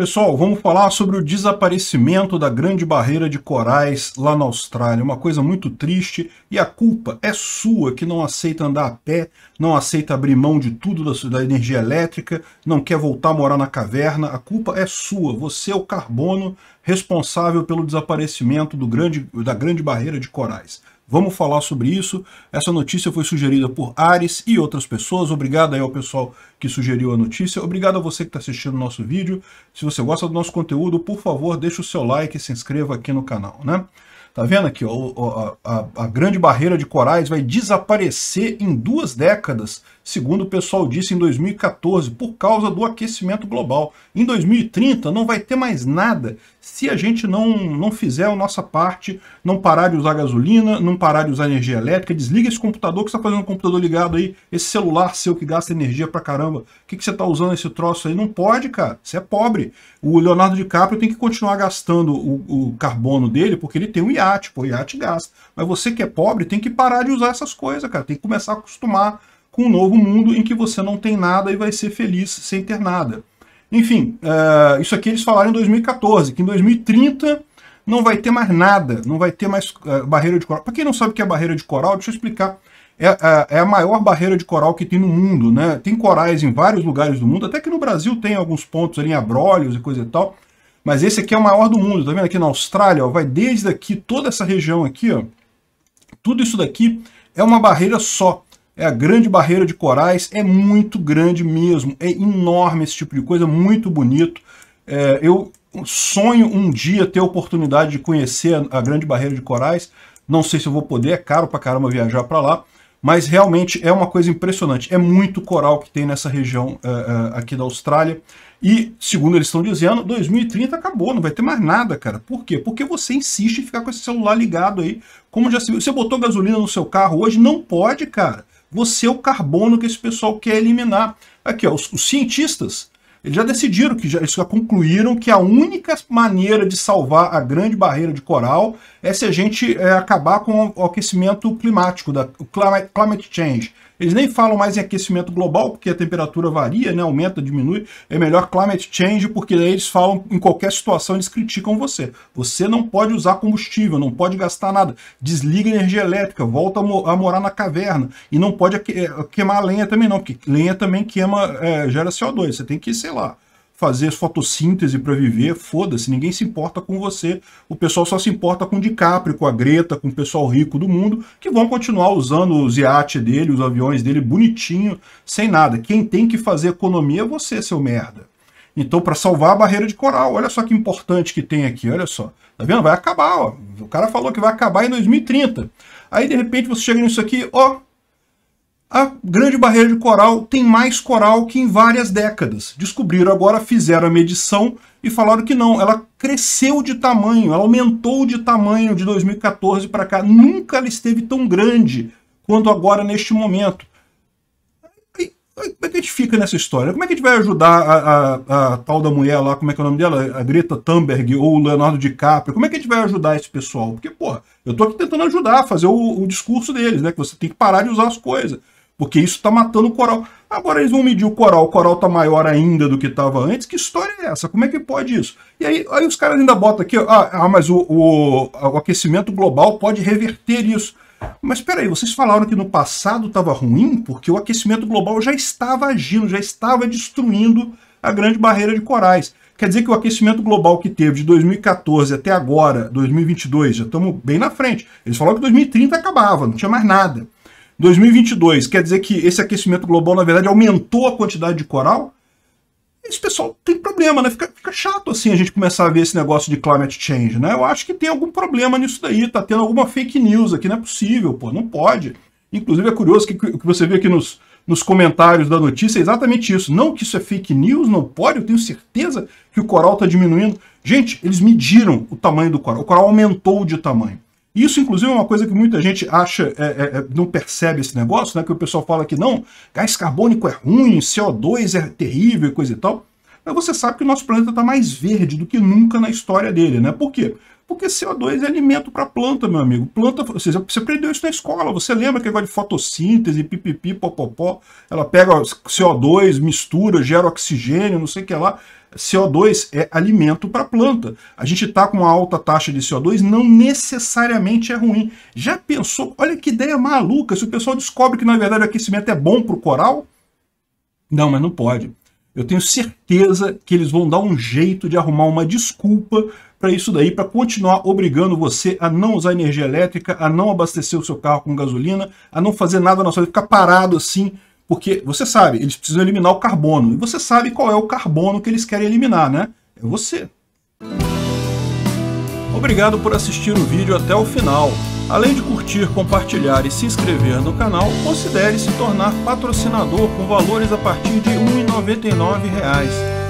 Pessoal, vamos falar sobre o desaparecimento da grande barreira de corais lá na Austrália. Uma coisa muito triste e a culpa é sua que não aceita andar a pé, não aceita abrir mão de tudo da, energia elétrica, não quer voltar a morar na caverna. A culpa é sua. Você é o carbono responsável pelo desaparecimento grande, da grande barreira de corais. Vamos falar sobre isso. Essa notícia foi sugerida por Ares e outras pessoas. Obrigado aí ao pessoal que sugeriu a notícia. Obrigado a você que está assistindo o nosso vídeo. Se você gosta do nosso conteúdo, por favor, deixe o seu like e se inscreva aqui no canal, né? Tá vendo aqui, ó, a, a, a grande barreira de corais vai desaparecer em duas décadas segundo o pessoal disse em 2014, por causa do aquecimento global. Em 2030 não vai ter mais nada se a gente não, não fizer a nossa parte, não parar de usar gasolina, não parar de usar energia elétrica, desliga esse computador que você está fazendo um computador ligado aí, esse celular seu que gasta energia pra caramba, o que, que você está usando esse troço aí? Não pode, cara, você é pobre. O Leonardo DiCaprio tem que continuar gastando o, o carbono dele porque ele tem um iate, pô, o iate gasta. Mas você que é pobre tem que parar de usar essas coisas, cara, tem que começar a acostumar com um novo mundo em que você não tem nada e vai ser feliz sem ter nada. Enfim, uh, isso aqui eles falaram em 2014, que em 2030 não vai ter mais nada, não vai ter mais uh, barreira de coral. Para quem não sabe o que é barreira de coral, deixa eu explicar. É, uh, é, a maior barreira de coral que tem no mundo, né? Tem corais em vários lugares do mundo, até que no Brasil tem alguns pontos ali em abrolhos e coisa e tal, mas esse aqui é o maior do mundo, tá vendo? Aqui na Austrália, ó, vai desde aqui, toda essa região aqui, ó, tudo isso daqui é uma barreira só. É a grande barreira de corais, é muito grande mesmo, é enorme esse tipo de coisa, muito bonito. É, eu sonho um dia ter a oportunidade de conhecer a, a grande barreira de corais, não sei se eu vou poder, é caro pra caramba viajar pra lá, mas realmente é uma coisa impressionante. É muito coral que tem nessa região uh, uh, aqui da Austrália. E, segundo eles estão dizendo, 2030 acabou, não vai ter mais nada, cara. Por quê? Porque você insiste em ficar com esse celular ligado aí. Como já se viu, você botou gasolina no seu carro hoje, não pode, cara você é o carbono que esse pessoal quer eliminar. Aqui, ó, os, os cientistas eles já decidiram, que já, eles já concluíram que a única maneira de salvar a grande barreira de coral é se a gente é, acabar com o aquecimento climático, da, o climate change. Eles nem falam mais em aquecimento global, porque a temperatura varia, né, aumenta, diminui. É melhor climate change, porque daí eles falam, em qualquer situação, eles criticam você. Você não pode usar combustível, não pode gastar nada. Desliga energia elétrica, volta a, morar na caverna. E não pode é, queimar lenha também não, porque lenha também queima, é, gera CO2. Você tem que ser sei lá, fazer fotossíntese para viver, foda-se, ninguém se importa com você. O pessoal só se importa com o DiCaprio, com a Greta, com o pessoal rico do mundo, que vão continuar usando os iate dele, os aviões dele bonitinho, sem nada. Quem tem que fazer economia é você, seu merda. Então, para salvar a barreira de coral, olha só que importante que tem aqui, olha só. Tá vendo? Vai acabar, ó. O cara falou que vai acabar em 2030. Aí, de repente, você chega nisso aqui, ó, a Grande Barreira de Coral tem mais coral que em várias décadas. Descobriram agora, fizeram a medição e falaram que não, ela cresceu de tamanho, ela aumentou de tamanho de 2014 para cá. Nunca ela esteve tão grande quanto agora neste momento. E, como é que a gente fica nessa história? Como é que a gente vai ajudar a, a, a tal da mulher lá, como é que é o nome dela? A Greta Thunberg ou o Leonardo DiCaprio? Como é que a gente vai ajudar esse pessoal? Porque, porra, eu tô aqui tentando ajudar, fazer o, o discurso deles, né? Que você tem que parar de usar as coisas. Porque isso está matando o coral. Agora eles vão medir o coral, o coral está maior ainda do que estava antes. Que história é essa? Como é que pode isso? E aí, aí os caras ainda botam aqui, ah, ah mas o, o, o, aquecimento global pode reverter isso. Mas espera aí, vocês falaram que no passado estava ruim porque o aquecimento global já estava agindo, já estava destruindo a grande barreira de corais. Quer dizer que o aquecimento global que teve de 2014 até agora, 2022, já estamos bem na frente. Eles falaram que 2030 acabava, não tinha mais nada. 2022, quer dizer que esse aquecimento global, na verdade, aumentou a quantidade de coral? Esse pessoal tem problema, né? Fica, fica chato assim a gente começar a ver esse negócio de climate change, né? Eu acho que tem algum problema nisso daí, tá tendo alguma fake news aqui, não é possível, pô, não pode. Inclusive é curioso que o que você vê aqui nos, nos comentários da notícia é exatamente isso. Não que isso é fake news, não pode, eu tenho certeza que o coral está diminuindo. Gente, eles mediram o tamanho do coral. O coral aumentou de tamanho. Isso, inclusive, é uma coisa que muita gente acha, é, é, é, não percebe esse negócio, né? Que o pessoal fala que não, gás carbônico é ruim, CO2 é terrível, coisa e tal. Mas você sabe que o nosso planeta está mais verde do que nunca na história dele, né? Por quê? Porque CO2 é alimento para planta, meu amigo. Planta, ou seja, você aprendeu isso na escola. Você lembra que agora de fotossíntese, pipipi, popopó, ela pega CO2, mistura, gera oxigênio, não sei o que lá. CO2 é alimento para planta. A gente está com uma alta taxa de CO2, não necessariamente é ruim. Já pensou? Olha que ideia maluca. Se o pessoal descobre que, na verdade, o aquecimento é bom para o coral, não, mas não pode. Eu tenho certeza que eles vão dar um jeito de arrumar uma desculpa para isso daí, para continuar obrigando você a não usar energia elétrica, a não abastecer o seu carro com gasolina, a não fazer nada na sua vida, ficar parado assim, porque você sabe, eles precisam eliminar o carbono. E você sabe qual é o carbono que eles querem eliminar, né? É você. Obrigado por assistir o vídeo até o final. Além de curtir, compartilhar e se inscrever no canal, considere se tornar patrocinador com valores a partir de R$ 1,99